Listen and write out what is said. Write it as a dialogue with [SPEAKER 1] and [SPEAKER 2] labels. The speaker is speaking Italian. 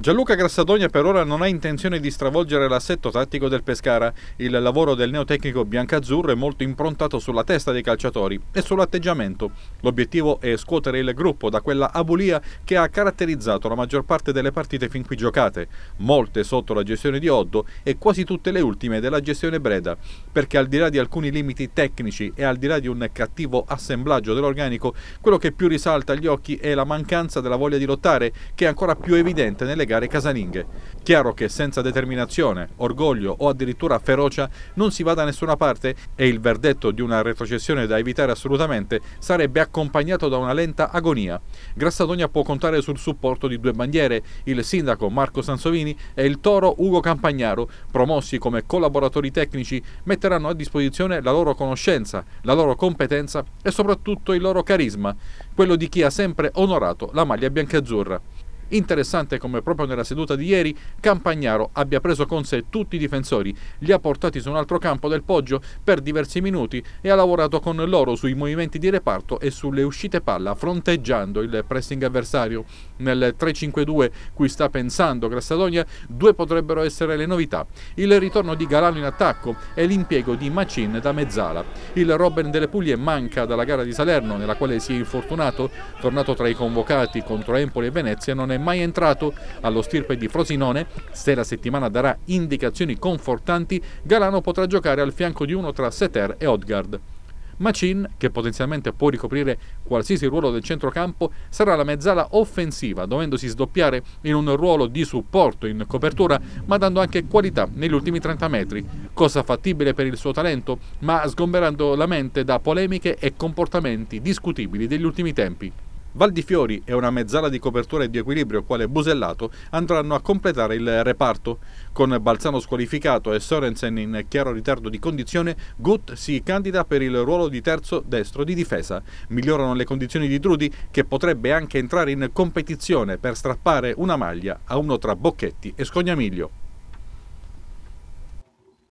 [SPEAKER 1] Gianluca Grassadonia per ora non ha intenzione di stravolgere l'assetto tattico del Pescara. Il lavoro del neotecnico biancazzurro è molto improntato sulla testa dei calciatori e sull'atteggiamento. L'obiettivo è scuotere il gruppo da quella abulia che ha caratterizzato la maggior parte delle partite fin qui giocate, molte sotto la gestione di Oddo e quasi tutte le ultime della gestione Breda, perché al di là di alcuni limiti tecnici e al di là di un cattivo assemblaggio dell'organico, quello che più risalta agli occhi è la mancanza della voglia di lottare, che è ancora più evidente nelle gare casalinghe. Chiaro che senza determinazione, orgoglio o addirittura ferocia non si va da nessuna parte e il verdetto di una retrocessione da evitare assolutamente sarebbe accompagnato da una lenta agonia. Grassadonia può contare sul supporto di due bandiere, il sindaco Marco Sansovini e il toro Ugo Campagnaro, promossi come collaboratori tecnici, metteranno a disposizione la loro conoscenza, la loro competenza e soprattutto il loro carisma, quello di chi ha sempre onorato la maglia bianca-azzurra. Interessante come proprio nella seduta di ieri Campagnaro abbia preso con sé tutti i difensori, li ha portati su un altro campo del Poggio per diversi minuti e ha lavorato con loro sui movimenti di reparto e sulle uscite palla fronteggiando il pressing avversario. Nel 3-5-2 cui sta pensando Grassadonia due potrebbero essere le novità, il ritorno di Galano in attacco e l'impiego di Macin da mezzala. Il Robben delle Puglie manca dalla gara di Salerno nella quale si è infortunato, tornato tra i convocati contro Empoli e Venezia non è mai entrato allo stirpe di Frosinone, se la settimana darà indicazioni confortanti, Galano potrà giocare al fianco di uno tra Seter e Odgard. Macin, che potenzialmente può ricoprire qualsiasi ruolo del centrocampo, sarà la mezzala offensiva, dovendosi sdoppiare in un ruolo di supporto in copertura, ma dando anche qualità negli ultimi 30 metri, cosa fattibile per il suo talento, ma sgomberando la mente da polemiche e comportamenti discutibili degli ultimi tempi. Valdifiori e una mezzala di copertura e di equilibrio quale Busellato andranno a completare il reparto. Con Balzano squalificato e Sorensen in chiaro ritardo di condizione, Gut si candida per il ruolo di terzo destro di difesa. Migliorano le condizioni di Drudi che potrebbe anche entrare in competizione per strappare una maglia a uno tra Bocchetti e Scognamiglio.